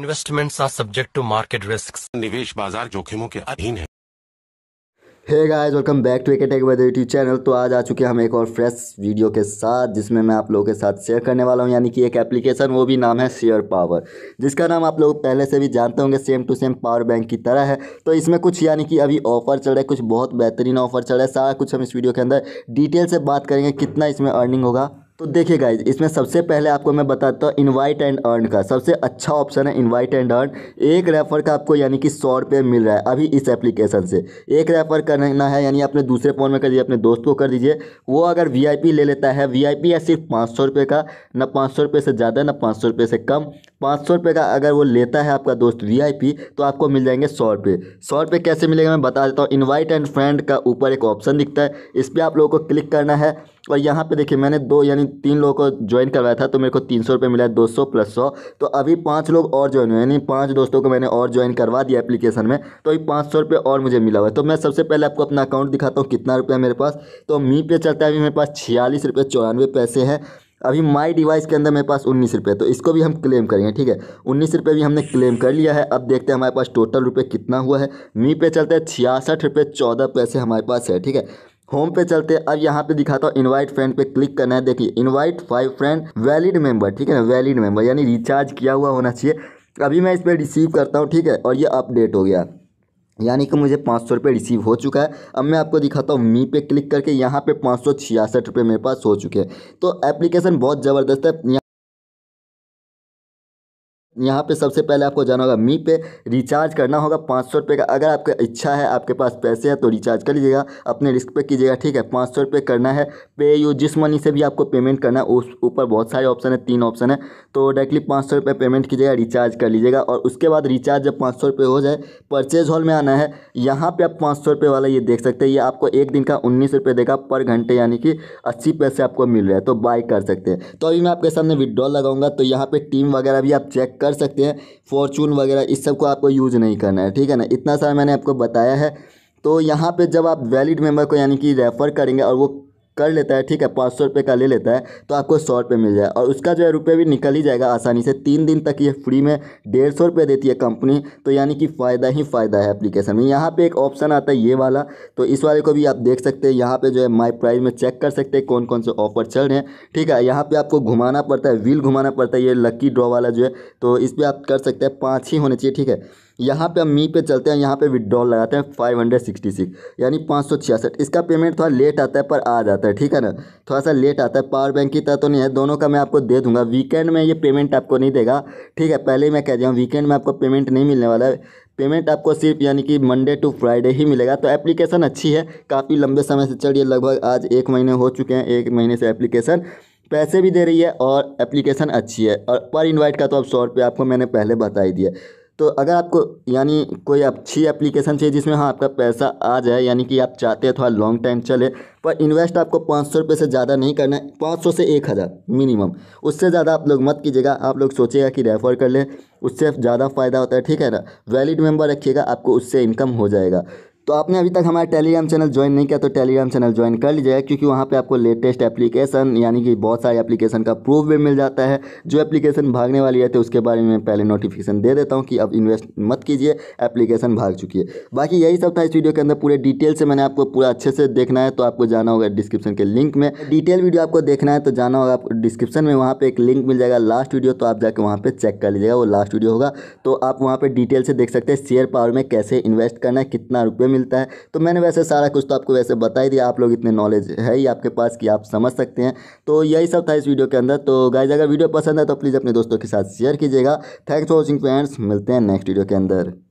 investments are subject to market risk निवेश बाजार जोखिमों के अधीन है hey guys welcome back to एकेटेक एक यूट्यूब चैनल तो आज आ चुके हम एक और फ्रेश वीडियो के साथ जिसमें मैं आप लोगों के साथ शेयर करने वाला हूं यानी कि एक एप्लीकेशन वो भी नाम है शेयर पावर जिसका नाम आप लोग पहले से भी जानते होंगे same to same power bank की तरह है तो इसमें कुछ यानी कि अभी ऑफर चल रहा है कुछ बहुत बेहतरीन ऑफर चल रहा है सारा कुछ हम इस वीडियो के अंदर डिटेल से बात करेंगे कितना इसमें अर्निंग होगा तो देखिए गाइज इसमें सबसे पहले आपको मैं बताता हूँ इनवाइट एंड अर्न का सबसे अच्छा ऑप्शन है इनवाइट एंड अर्न एक रेफर का आपको यानी कि सौ रुपये मिल रहा है अभी इस एप्लीकेशन से एक रेफर करना है यानी अपने दूसरे फ़ोन में कर दीजिए अपने दोस्त को कर दीजिए वो अगर वीआईपी ले लेता है वीआईपी है सिर्फ पाँच सौ रुपये का ना पाँच सौ रुपये से ज़्यादा ना पाँच सौ रुपये से कम पाँच सौ रुपये का अगर वो लेता है आपका दोस्त पी तो आपको मिल जाएंगे सौ रुपये सौ रुपये कैसे मिलेगा मैं बता देता हूँ इन्वाइट एंड फ्रेंड का ऊपर एक ऑप्शन दिखता है इस पर आप लोगों को क्लिक करना है और यहाँ पे देखिए मैंने दो यानी तीन लोगों को ज्वाइन करवाया था तो मेरे को तीन सौ रुपये मिला है दो सौ प्लस सौ तो अभी पाँच लोग और ज्वाइन हुए यानी पाँच दोस्तों को मैंने और ज्वाइन करवा दिया एप्लीकेशन में तो अभी पाँच सौ रुपये और मुझे मिला हुआ है तो मैं सबसे पहले आपको अपना अकाउंट दिखाता हूँ कितना रुपया मेरे पास तो मी पे चलता है अभी मेरे पास छियालीस रुपये चौरानवे पैसे हैं अभी माई डिवाइस के अंदर मेरे पास उन्नीस रुपये तो इसको भी हम क्लेम करेंगे ठीक है उन्नीस रुपये भी हमने क्लेम कर लिया है अब देखते हैं हमारे पास टोटल रुपये कितना हुआ है मी पे चलते हैं छियासठ रुपये चौदह पैसे हमारे पास है ठीक है होम पे चलते हैं अब यहाँ पे दिखाता हूँ इनवाइट फ्रेंड पे क्लिक करना है देखिए invite five friend valid member ठीक है ना वैलिड मेंबर यानी रिचार्ज किया हुआ होना चाहिए अभी मैं इस पर रिसीव करता हूँ ठीक है और ये अपडेट हो गया यानी कि मुझे पाँच सौ रुपये रिसीव हो चुका है अब मैं आपको दिखाता हूँ मी पे क्लिक करके यहाँ पे पाँच सौ छियासठ रुपये मेरे पास हो चुके हैं तो एप्लीकेशन बहुत ज़बरदस्त है यहाँ पे सबसे पहले आपको जाना होगा मी पे रिचार्ज करना होगा पाँच सौ रुपये का अगर आपका इच्छा है आपके पास पैसे हैं तो रिचार्ज कर लीजिएगा अपने रिस्क पे कीजिएगा ठीक है पाँच सौ रुपये करना है पे यू जिस मनी से भी आपको पेमेंट करना है उस ऊपर बहुत सारे ऑप्शन है तीन ऑप्शन है तो डायरेक्टली पाँच सौ रुपये पेमेंट कीजिएगा रिचार्ज कर लीजिएगा और उसके बाद रिचार्ज जब पाँच सौ रुपये हो जाए परचेज हॉल में आना है यहाँ पर आप पाँच सौ रुपये वाला ये देख सकते हैं ये आपको एक दिन का उन्नीस रुपये देगा पर घंटे यानी कि अस्सी पैसे आपको मिल रहा है तो बाय कर सकते हैं तो अभी मैं आपके सामने विड्रॉल लगाऊंगा तो यहाँ पर टीम वगैरह भी आप चेक कर कर सकते हैं फॉर्चून वगैरह इस सब को आपको यूज़ नहीं करना है ठीक है ना इतना सारा मैंने आपको बताया है तो यहाँ पे जब आप वैलिड मेंबर को यानी कि रेफ़र करेंगे और वो कर लेता है ठीक है पाँच सौ रुपये का ले लेता है तो आपको सौ रुपये मिल जाए और उसका जो है रुपये भी निकल ही जाएगा आसानी से तीन दिन तक ये फ्री में डेढ़ सौ रुपये देती है कंपनी तो यानी कि फ़ायदा ही फ़ायदा है एप्लीकेशन में यहाँ पे एक ऑप्शन आता है ये वाला तो इस वाले को भी आप देख सकते हैं यहाँ पर जो है माई प्राइस में चेक कर सकते हैं कौन कौन से ऑफर चल रहे हैं ठीक है यहाँ पर आपको घुमाना पड़ता है व्हील घुमाना पड़ता है ये लक्की ड्रॉ वाला जो है तो इस पर आप कर सकते हैं पाँच ही होने चाहिए ठीक है यहाँ पे हम मी पे चलते हैं यहाँ पे विड्रॉल लगाते हैं फाइव हंड्रेड सिक्सटी सिक्स यानी पाँच सौ छियासठ इसका पेमेंट थोड़ा लेट आता है पर आ जाता है ठीक है ना थोड़ा सा लेट आता है पावर बैंक की तरह तो नहीं है दोनों का मैं आपको दे दूंगा वीकेंड में ये पेमेंट आपको नहीं देगा ठीक है पहले ही मैं कह दिया हूँ वीकेंड में आपको पेमेंट नहीं मिलने वाला है पेमेंट आपको सिर्फ यानी कि मंडे टू फ्राइडे ही मिलेगा तो एप्लीकेशन अच्छी है काफ़ी लंबे समय से चल रही है लगभग आज एक महीने हो चुके हैं एक महीने से एप्लीकेशन पैसे भी दे रही है और एप्लीकेशन अच्छी है और पर इनवाइट का तो अब सौ रुपये आपको मैंने पहले बता ही दिया तो अगर आपको यानी कोई अच्छी एप्लीकेशन चाहिए जिसमें हाँ आपका पैसा आ जाए यानी कि आप चाहते हैं थोड़ा लॉन्ग टाइम चले पर इन्वेस्ट आपको पाँच सौ रुपये से ज़्यादा नहीं करना है पाँच सौ से एक हज़ार मिनिमम उससे ज़्यादा आप लोग मत कीजिएगा आप लोग सोचिएगा कि रेफ़र कर लें उससे ज़्यादा फ़ायदा होता है ठीक है ना वैलिड मेम्बर रखिएगा आपको उससे इनकम हो जाएगा तो आपने अभी तक हमारा टेलीग्राम चैनल ज्वाइन नहीं किया तो टेलीग्राम चैनल ज्वाइन कर लीजिएगा क्योंकि वहाँ पे आपको लेटेस्ट एप्लीकेशन यानी कि बहुत सारे एप्लीकेशन का प्रूफ भी मिल जाता है जो एप्लीकेशन भागने वाली है तो उसके बारे में पहले नोटिफिकेशन दे देता हूँ कि अब इन्वेस्ट मत कीजिए एप्लीकेशन भाग चुकी है बाकी यही सब था इस वीडियो के अंदर पूरे डिटेल से मैंने आपको पूरा अच्छे से देखना है तो आपको जाना होगा डिस्क्रिप्शन के लिंक में डिटेल वीडियो आपको देखना है तो जाना होगा आपको डिस्क्रिप्शन में वहाँ पर एक लिंक मिल जाएगा लास्ट वीडियो तो आप जाकर वहाँ पर चेक कर लीजिएगा वो लास्ट वीडियो होगा तो आप वहाँ पर डिटेल से देख सकते हैं शेयर पावर में कैसे इन्वेस्ट करना है कितना रुपये मिलता है तो मैंने वैसे सारा कुछ तो आपको वैसे बता ही दिया आप लोग इतने नॉलेज है ही आपके पास कि आप समझ सकते हैं तो यही सब था इस वीडियो के अंदर तो गाइज अगर वीडियो पसंद है तो प्लीज़ अपने दोस्तों के साथ शेयर कीजिएगा थैंक्स फॉर वॉचिंग फ्रेंड्स मिलते हैं नेक्स्ट वीडियो के अंदर